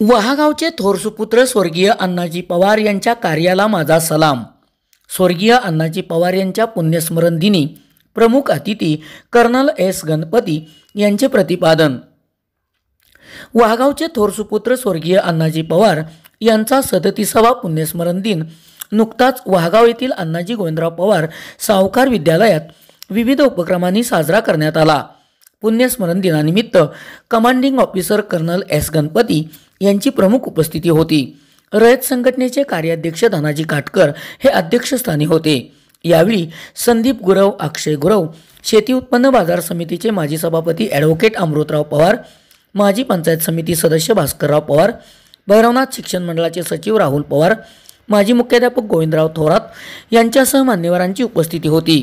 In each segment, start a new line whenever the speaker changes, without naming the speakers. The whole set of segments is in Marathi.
वहागावचे थोरसुपुत्र स्वर्गीय अण्णाजी पवार यांच्या कार्याला माझा सलाम स्वर्गीय अण्णाजी पवार यांच्या पुण्यस्मरण दिनी प्रमुख अतिथी कर्नल एस गणपती यांचे प्रतिपादन वहागावचे थोरसुपुत्र स्वर्गीय अण्णाजी पवार यांचा सदतीसावा पुण्यस्मरण दिन नुकताच वहागाव येथील अण्णाजी गोविंदराव पवार सावकार विद्यालयात विविध उपक्रमांनी साजरा करण्यात आला पुण्यस्मरण दिनानिमित्त commanding officer colonel S Ganpati यांची प्रमुख उपस्थिती होती रयत संघटनेचे कार्याध्यक्ष धनाजी काटकर हे अध्यक्षस्थानी होते यावेळी संदीप गुरव अक्षय गुरव शेती उत्पन्न बाजार समितीचे माजी सभापती ॲडव्होकेट अमृतराव पवार माजी पंचायत समिती सदस्य भास्करराव पवार भैरवनाथ शिक्षण मंडळाचे सचिव राहुल पवार माजी मुख्याध्यापक गोविंदराव थोरात यांच्यासह मान्यवरांची उपस्थिती होती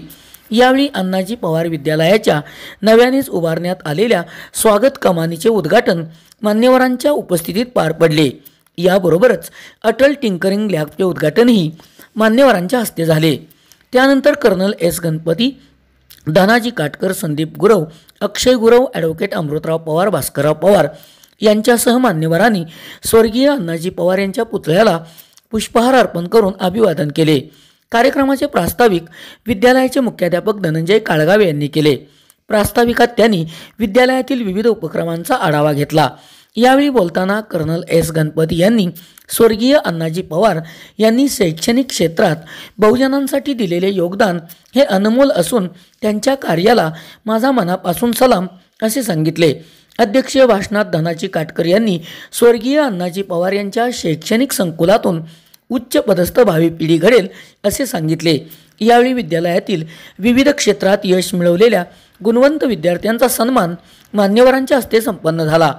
यावेळी अण्णाजी पवार विद्यालयाच्या नव्यानेच उभारण्यात आलेल्या स्वागत कमानीचे उद्घाटन मान्यवरांच्या उपस्थितीत पार पडले याबरोबरच अटल टिंकरिंग लॅबचे उद्घाटनही मान्यवरांच्या हस्ते झाले त्यानंतर colonel S Ganpati Dhanaji Katkar Sandeep Gurav Akshay Gurav advocate Amrutrao Pawar Bhaskarrao Pawar यांच्यासह मान्यवरांनी स्वर्गीय अण्णाजी पवार यांच्या पुतळ्याला पुष्पहार अर्पण करून अभिवादन केले कार्यक्रमाचे प्रास्ताविक विद्यालयाचे मुख्याध्यापक धनंजय काळगावे यांनी केले प्रास्ताविकात त्यांनी विद्यालयातील विविध उपक्रमांचा आढावा घेतला यावेळी बोलताना कर्नल एस गणपती यांनी स्वर्गीय अण्णाजी पवार यांनी शैक्षणिक क्षेत्रात बहुजनांसाठी दिलेले योगदान हे अनमोल असून त्यांच्या कार्याला माझा मनापासून सलाम असे सांगितले अध्यक्षीय भाषणात धनाजी काटकर यांनी स्वर्गीय अण्णाजी पवार यांच्या शैक्षणिक संकुलातून उच्च पदस्थ भावी पिढी घडेल असे सांगितले यावेळी विद्यालयातील विविध क्षेत्रात यश मिळवलेल्या गुणवंत विद्यार्थ्यांचा सन्मान मान्यवरांच्या हस्ते संपन्न झाला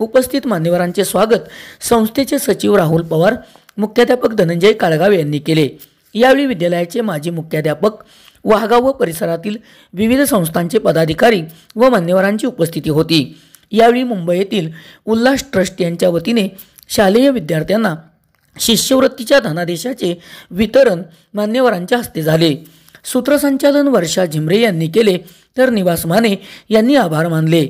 उपस्थित मान्यवरांचे स्वागत संस्थेचे सचिव राहुल पवार मुख्याध्यापक धनंजय काळगावे यांनी केले यावेळी विद्यालयाचे माजी मुख्याध्यापक वाहगाव व परिसरातील विविध संस्थांचे पदाधिकारी व मान्यवरांची उपस्थिती होती यावेळी मुंबईतील उल्हास ट्रस्ट यांच्या वतीने शालेय विद्यार्थ्यांना शिष्यवृत्तीच्या धनादेशाचे वितरण मान्यवरांच्या हस्ते झाले सूत्रसंचालन वर्षा झिमरे यांनी केले तर निवास माने यांनी आभार मानले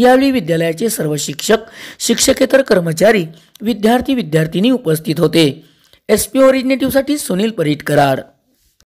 यावेळी विद्यालयाचे सर्व शिक्षक शिक्षकेतर कर्मचारी विद्यार्थी विद्यार्थिनी उपस्थित होते एस पी ओरिजिनेटिव्हसाठी सुनील परीटकरार